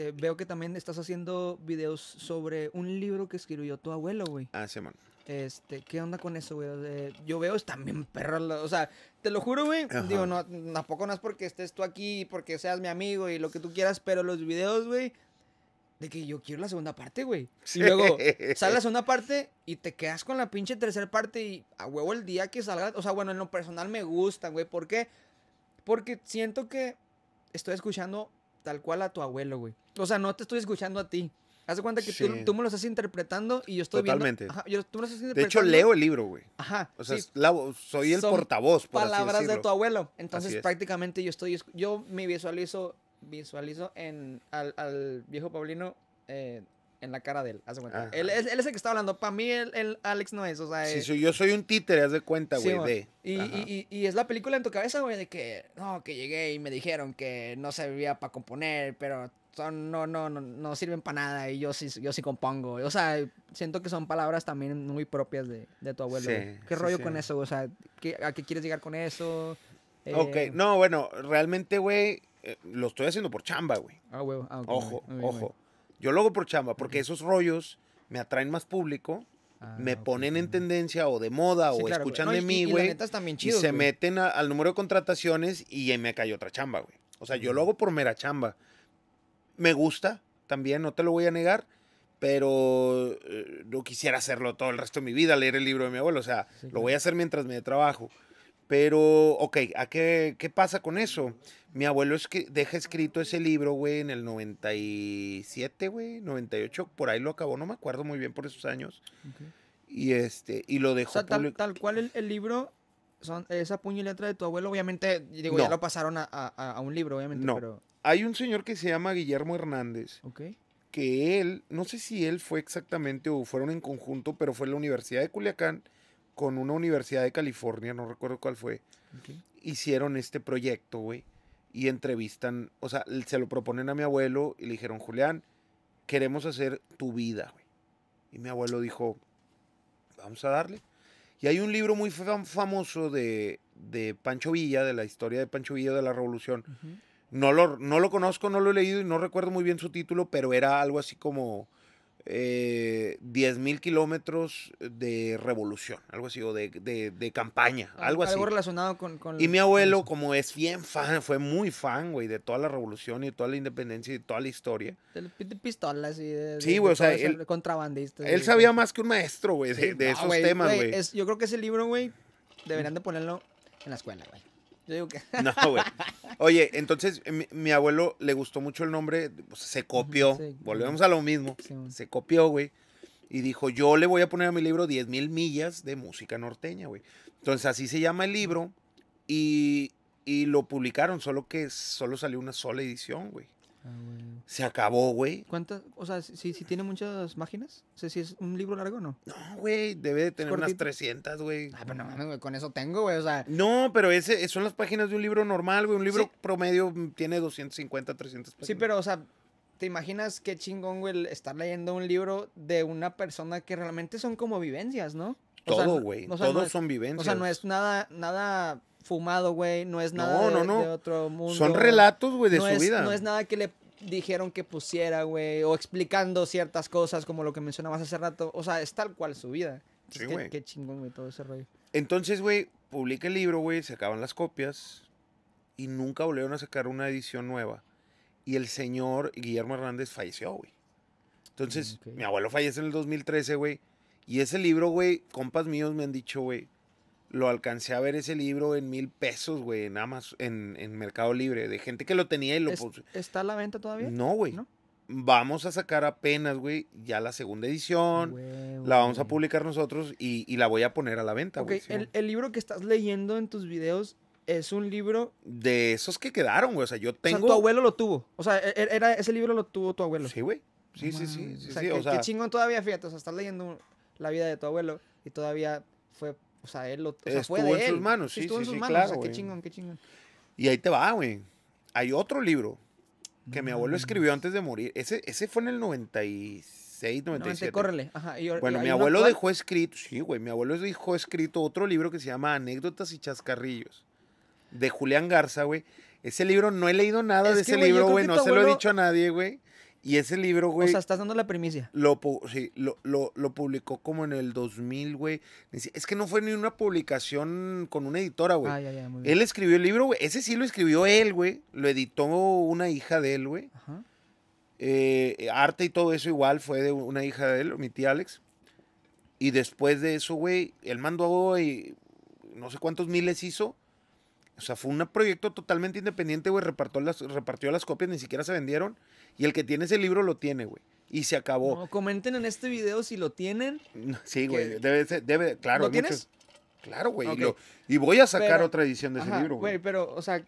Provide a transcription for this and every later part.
Este, veo que también estás haciendo videos sobre un libro que escribió tu abuelo, güey. Ah, sí, man. Este, ¿qué onda con eso, güey? yo veo, es también perro. o sea, te lo juro, güey. Digo, no, tampoco no es porque estés tú aquí, porque seas mi amigo y lo que tú quieras, pero los videos, güey, de que yo quiero la segunda parte, güey. Sí. Y luego sale la segunda parte y te quedas con la pinche tercera parte y a huevo el día que salga. O sea, bueno, en lo personal me gustan, güey. ¿Por qué? Porque siento que estoy escuchando tal cual a tu abuelo, güey. O sea, no te estoy escuchando a ti. Haz cuenta que tú, me lo estás interpretando y yo estoy Totalmente. viendo. Ajá, tú me lo estás interpretando. De hecho, leo el libro, güey. Ajá. O sea, soy el portavoz, por Palabras de tu abuelo. Entonces, prácticamente yo estoy. Yo me visualizo, visualizo en, al, al viejo Paulino eh, en la cara de él. Haz cuenta. Él, es el que está hablando. Para mí, el, Alex no es. O sea, sí, eh. yo soy un títere, haz de cuenta, güey. y, y, y, es la película en tu cabeza, güey, de que no, que llegué y me dijeron que no servía para componer, pero son, no, no, no, no sirven para nada y yo sí, yo sí compongo. O sea, siento que son palabras también muy propias de, tu abuelo. Sí, ¿Qué rollo con eso? O sea, ¿a qué quieres llegar con eso? ok, eh, no, bueno, realmente, güey, eh, lo estoy haciendo por chamba, güey. Ah, güey. Ah, ojo, ojo. Yo lo hago por chamba, porque esos rollos me atraen más público. Ah, me ponen en tendencia o de moda o escuchan de mí, güey. Y, se meten al número de contrataciones y me cae otra chamba, güey. O sea, yo lo hago por mera chamba. Me gusta también, no te lo voy a negar, pero eh, no quisiera hacerlo todo el resto de mi vida, leer el libro de mi abuelo. O sea, lo voy a hacer mientras me de trabajo. Pero, ok, ¿a qué, qué pasa con eso? Mi abuelo es que deja escrito ese libro, güey, en el 97, güey, 98, por ahí lo acabó, no me acuerdo muy bien por esos años. Y este, y lo dejó. O sea, tal, cual el, libro son esa puño y letra de tu abuelo, obviamente, digo, ya lo pasaron a, un libro, obviamente, no. Hay un señor que se llama Guillermo Hernández, que él, no sé si él fue exactamente o fueron en conjunto, pero fue en la Universidad de Culiacán con una universidad de California, no recuerdo cuál fue, hicieron este proyecto, güey, y entrevistan, o sea, se lo proponen a mi abuelo y le dijeron, Julián, queremos hacer tu vida, güey. Y mi abuelo dijo, vamos a darle. Y hay un libro muy famoso de, de, Pancho Villa, de la historia de Pancho Villa de la Revolución. no, lo, no lo conozco, no lo he leído y no recuerdo muy bien su título, pero era algo así como eh, 10.000 kilómetros de revolución, algo así, o de, de, de campaña, algo, así. Algo relacionado con... con y mi abuelo, como es bien fan, fue muy fan, güey, de toda la revolución y toda la independencia y toda la historia. De pistolas y de... Sí, güey, o sea, él, contrabandistas. Él sabía más que un maestro, güey, de, esos temas, güey. yo creo que ese libro, güey, deberían de ponerlo en la escuela, güey digo que. No, güey. Oye, entonces mi, abuelo le gustó mucho el nombre, se copió. Volvemos a lo mismo. se copió, güey. Y dijo, yo le voy a poner a mi libro Diez mil millas de música norteña, güey. Entonces así se llama el libro y, y lo publicaron, solo que solo salió una sola edición, güey. Ah, Se acabó, güey. ¿Cuántas? O sea, si, tiene muchas páginas? O sea, si es un libro largo o no. No, güey, debe de tener unas 300, güey. Ah, pero no güey, con eso tengo, güey. O sea. No, pero ese eh, son las páginas de un libro normal, güey. Un libro promedio tiene 250, 300 páginas. Sí, pero, o sea, ¿Te imaginas qué chingón, güey, estar leyendo un libro de una persona que realmente son como vivencias, ¿no? Todo, güey. Todos son vivencias. O sea, no es nada, nada fumado, güey, no es nada De, otro mundo. Son relatos, güey, de su vida. No es nada que le dijeron que pusiera, güey, o explicando ciertas cosas como lo que mencionabas hace rato. O sea, es tal cual su vida. qué, chingón, güey, todo ese rollo. Entonces, güey, publica el libro, güey, se acaban las copias y nunca volvieron a sacar una edición nueva. Y el señor Guillermo Hernández falleció, güey. Entonces, mi abuelo fallece en el 2013, güey. Y ese libro, güey, compas míos me han dicho, güey, lo alcancé a ver ese libro en mil pesos, güey, en más, en, Mercado Libre, de gente que lo tenía y lo puso. ¿Está a la venta todavía? No, güey. Vamos a sacar apenas, güey, ya la segunda edición. La vamos a publicar nosotros y, la voy a poner a la venta, güey. El, libro que estás leyendo en tus videos es un libro. De esos que quedaron, güey. O sea, yo tengo. O sea, tu abuelo lo tuvo. O sea, e, e, era, ese libro lo tuvo tu abuelo. Sí, güey. Sí, sí, sí, sí, chingón todavía, fíjate. O sea, estás leyendo la vida de tu abuelo y todavía fue o sea, él lo o sea, en él. sus manos, sí, sí, sí, Claro, qué chingón, qué chingón. Y ahí te va, güey. Hay otro libro que mi abuelo escribió antes de morir. Ese, ese fue en el 96, 97. córrele. Ajá, bueno, mi abuelo dejó escrito, sí, güey, mi abuelo dejó escrito otro libro que se llama Anécdotas y Chascarrillos, de Julián Garza, güey. Ese libro no he leído nada de ese libro, güey, no se lo he dicho a nadie, güey. Y ese libro, güey. O sea, estás dando la primicia. Lo, sí, lo, publicó como en el 2000, güey. Es que no fue ni una publicación con una editora, güey. Ah, ya, ya, Él escribió el libro, güey. Ese sí lo escribió él, güey. Lo editó una hija de él, güey. Ajá. Eh, arte y todo eso igual fue de una hija de él, mi tía Alex. Y después de eso, güey, él mandó, y no sé cuántos miles hizo o sea, fue un proyecto totalmente independiente, güey. Repartió las, repartió las copias, ni siquiera se vendieron. Y el que tiene ese libro lo tiene, güey. Y se acabó. No, comenten en este video si lo tienen. Sí, güey. Debe, debe, claro. ¿Lo tienes? Claro, güey. Y, voy a sacar otra edición de ese libro, güey. Güey, pero, o sea,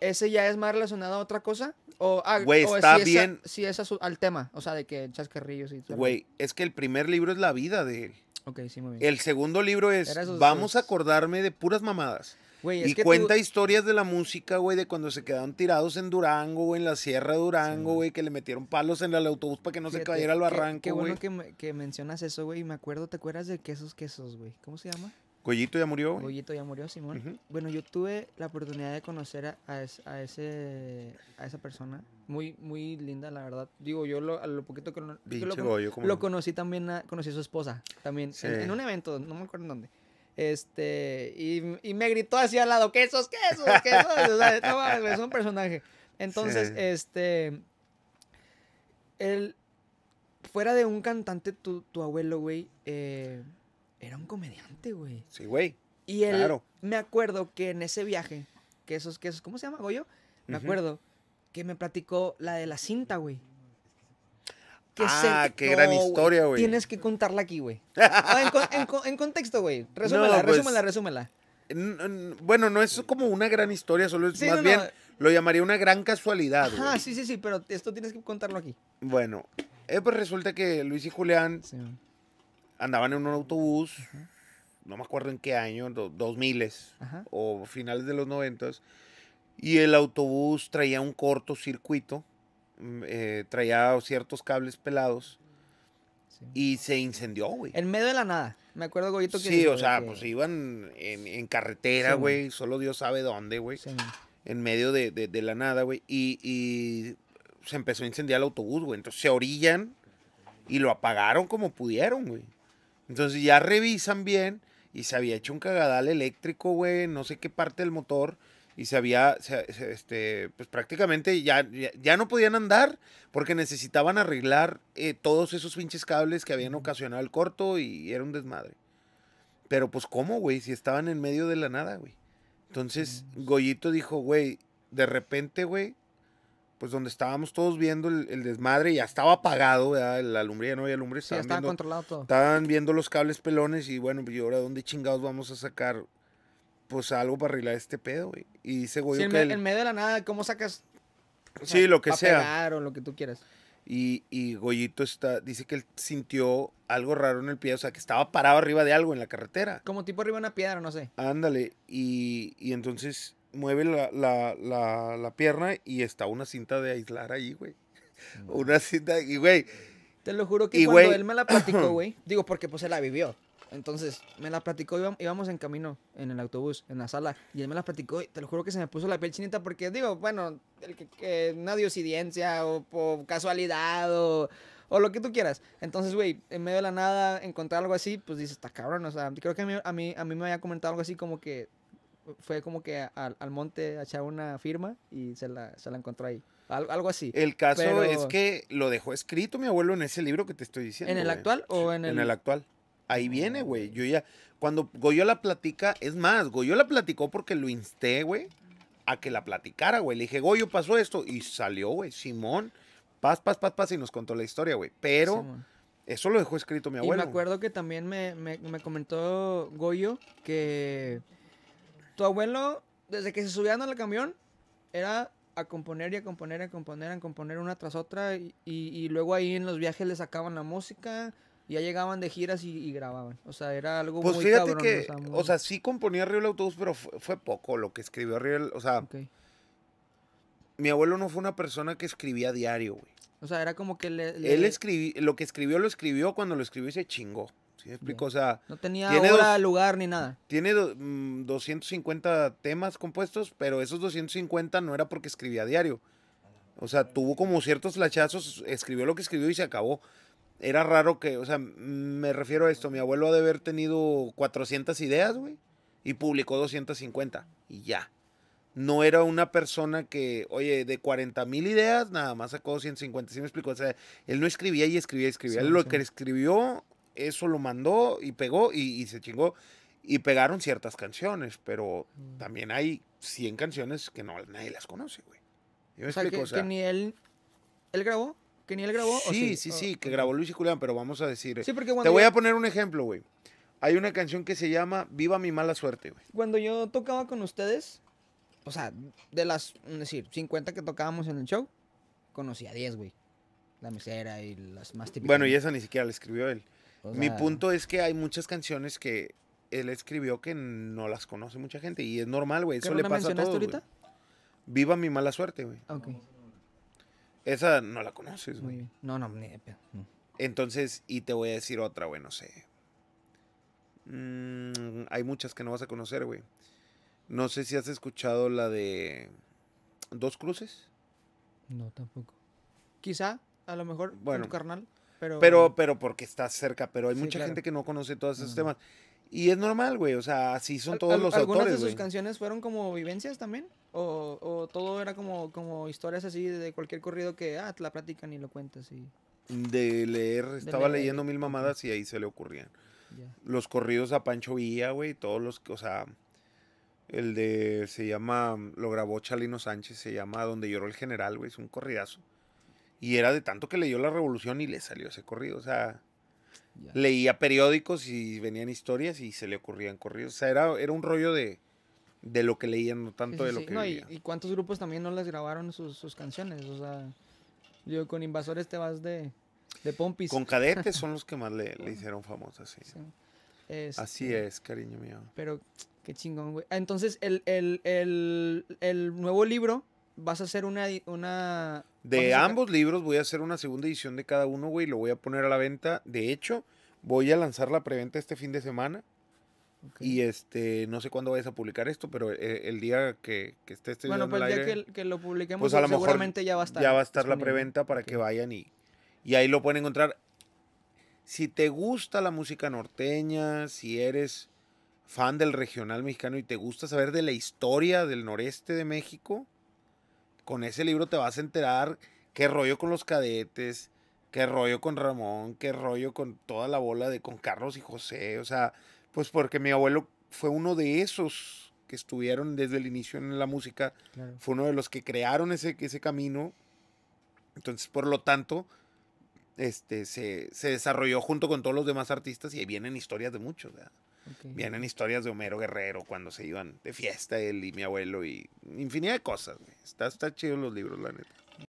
¿ese ya es más relacionado a otra cosa? O, ah, güey, está bien. Es, si es al tema, o sea, de que chascarrillos y todo. Güey, es que el primer libro es la vida de él. Ok, sí, muy bien. El segundo libro es Vamos a acordarme de puras mamadas y cuenta historias de la música, güey, de cuando se quedaron tirados en Durango, güey, en la Sierra de Durango, güey, que le metieron palos en el autobús para que no se cayera al barranco, Qué, qué bueno que, mencionas eso, güey, y me acuerdo, ¿te acuerdas de Quesos Quesos, güey? ¿Cómo se llama? Coyito ya murió, güey. ya murió, Simón. Bueno, yo tuve la oportunidad de conocer a, ese, a esa persona, muy, muy linda, la verdad. Digo, yo lo, a lo poquito que, lo, conocí también, conocí a su esposa, también, en, en, un evento, no me acuerdo en dónde. Este, y, me gritó hacia al lado, quesos, quesos, quesos. es un personaje. Entonces, este, él, fuera de un cantante, tu, abuelo, güey, eh, era un comediante, güey. Sí, güey. Y él, claro. me acuerdo que en ese viaje, quesos, quesos, ¿cómo se llama, Goyo? Me acuerdo que me platicó la de la cinta, güey. Ah, qué gran historia, güey. Tienes que contarla aquí, güey. Ah, en, contexto, güey. Pues, resúmela, resúmela, resúmela. Bueno, no es como una gran historia, solo es más bien lo llamaría una gran casualidad. Ah, sí, sí, sí, pero esto tienes que contarlo aquí. Bueno, eh, pues resulta que Luis y Julián andaban en un autobús, no me acuerdo en qué año, dos 2000 o finales de los 90 y el autobús traía un cortocircuito Mm, eh, traía ciertos cables pelados y se incendió, güey. En medio de la nada. Me acuerdo, Goyito, que... Sí, o sea, pues iban en, en carretera, güey. solo Dios sabe dónde, güey. en medio de, la nada, güey. Y, y, se empezó a incendiar el autobús, güey. Entonces se orillan y lo apagaron como pudieron, güey. Entonces ya revisan bien y se había hecho un cagadal eléctrico, güey. No sé qué parte del motor y se había, este, pues prácticamente ya, ya, no podían andar porque necesitaban arreglar eh, todos esos pinches cables que habían ocasionado el corto y era un desmadre. Pero pues cómo, güey, si estaban en medio de la nada, güey. Entonces Goyito dijo, güey, de repente, güey, pues donde estábamos todos viendo el, desmadre, ya estaba apagado, ¿verdad? la lumbre no había lumbre. Sí, estaba controlado Estaban viendo los cables pelones y bueno, pues, ¿y ahora dónde chingados vamos a sacar pues algo para arreglar este pedo, güey. Y dice güey que. En, medio de la nada, ¿cómo sacas? sí, lo que sea. o lo que tú quieras. Y, y, Goyito está, dice que él sintió algo raro en el pie, o sea, que estaba parado arriba de algo en la carretera. Como tipo arriba de una piedra, no sé. Ándale, y, entonces mueve la, pierna y está una cinta de aislar ahí, güey. Mm. Una cinta, y güey. Te lo juro que cuando él me la platicó, güey, digo, porque pues se la vivió. Entonces, me la platicó, íbamos en camino, en el autobús, en la sala, y él me la platicó, y te lo juro que se me puso la piel chinita porque digo, bueno, el que, nadie una o, por casualidad o, lo que tú quieras. Entonces, güey, en medio de la nada, encontrar algo así, pues dices, está cabrón, o sea, creo que a mí, a mí, me había comentado algo así como que fue como que al, monte a echar una firma y se la, se la encontró ahí. algo así. El caso es que lo dejó escrito mi abuelo en ese libro que te estoy diciendo. ¿En el actual o en el...? En el actual ahí viene, güey. Yo ya, cuando Goyo la platica, es más, la platicó porque lo insté, güey, a que la platicara, güey. Le dije, Goyo, pasó esto. Y salió, güey, Simón, paz, pas, pas, paz, y nos contó la historia, güey. Pero eso lo dejó escrito mi abuelo. Y me acuerdo que también me, comentó Goyo que tu abuelo, desde que se subían al camión, era a componer y a componer y a componer, a componer una tras otra. Y, y, luego ahí en los viajes le sacaban la música, ya llegaban de giras y, grababan. O sea, era algo pues muy fíjate cabrón, que, o sea, sí componía Río el Autobús, pero fue, poco lo que escribió Río o sea... Mi abuelo no fue una persona que escribía diario, güey. O sea, era como que le... Él escribió, lo que escribió lo escribió, cuando lo escribió y se chingó. ¿Sí explico? O sea, no tenía hora, lugar ni nada. Tiene 250 mm, temas compuestos, pero esos 250 no era porque escribía diario. O sea, tuvo como ciertos lachazos, escribió lo que escribió y se acabó era raro que, o sea, me refiero a esto, mi abuelo ha de haber tenido 400 ideas, güey, y publicó 250, y ya. No era una persona que, oye, de 40 mil ideas, nada más sacó 250, ¿sí me explico? O sea, él no escribía y escribía y escribía. lo que escribió, eso lo mandó y pegó y, se chingó. Y pegaron ciertas canciones, pero mm. también hay 100 canciones que no, nadie las conoce, güey. Yo o que ni él, él grabó que ni él grabó. Sí, ¿o sí, sí, sí, oh, que grabó Luis y Julián, pero vamos a decir. Eh, porque Te voy a poner un ejemplo, güey. Hay una canción que se llama Viva mi mala suerte, güey. Cuando yo tocaba con ustedes, o sea, de las, decir, 50 que tocábamos en el show, conocía a 10, güey. La misera y las más típicas. Bueno, y esa ni siquiera la escribió él. mi punto es que hay muchas canciones que él escribió que no las conoce mucha gente y es normal, güey. Eso le pasa a todos. Viva mi mala suerte, güey. Esa no la conoces, güey. No, no, ni de pedo. Entonces, y te voy a decir otra, güey, no sé. Mm, hay muchas que no vas a conocer, güey. No sé si has escuchado la de Dos Cruces. No, tampoco. Quizá, a lo mejor, bueno, tu carnal. Pero, pero, pero porque está cerca, pero hay mucha gente que no conoce todos esos temas. Y es normal, güey, o sea, así son todos autores, los ¿Algunas de sus canciones fueron como vivencias también? ¿O, todo era como, como historias así de cualquier corrido que, ah, te la platican y lo cuentas y... De leer, estaba leyendo mil mamadas y ahí se le ocurrían. Los corridos a Pancho Villa, güey, todos los, o sea, el de, se llama, lo grabó Chalino Sánchez, se llama Donde lloró el general, güey, es un corridazo. Y era de tanto que leyó La Revolución y le salió ese corrido, o sea, Leía periódicos y venían historias y se le ocurrían corridos. O sea, era, era un rollo de, de lo que leían, no tanto de lo que no, y, cuántos grupos también no les grabaron sus, canciones. O sea, yo con Invasores te vas de, de pompis. Con Cadetes son los que más le, hicieron famosas, sí. Este, Así es, cariño mío. Pero qué chingón, güey. Ah, entonces, el, el, el, el nuevo libro, vas a hacer una, una de ambos libros voy a hacer una segunda edición de cada uno, güey. Lo voy a poner a la venta. De hecho, voy a lanzar la preventa este fin de semana. Y este, no sé cuándo vayas a publicar esto, pero eh, el, día que, esté este Bueno, pues el día que, que, lo publiquemos, pues seguramente ya va a estar. Ya va a estar la preventa para que vayan y, y ahí lo pueden encontrar. Si te gusta la música norteña, si eres fan del regional mexicano y te gusta saber de la historia del noreste de México, con ese libro te vas a enterar qué rollo con los cadetes, qué rollo con Ramón, qué rollo con toda la bola de con Carlos y José, o sea, pues porque mi abuelo fue uno de esos que estuvieron desde el inicio en la música, fue uno de los que crearon ese, ese camino, entonces por lo tanto, este, se, se desarrolló junto con todos los demás artistas y ahí vienen historias de muchos, ¿verdad? Vienen historias de Homero Guerrero cuando se iban de fiesta él y mi abuelo y infinidad de cosas. Está, está chido los libros, la neta.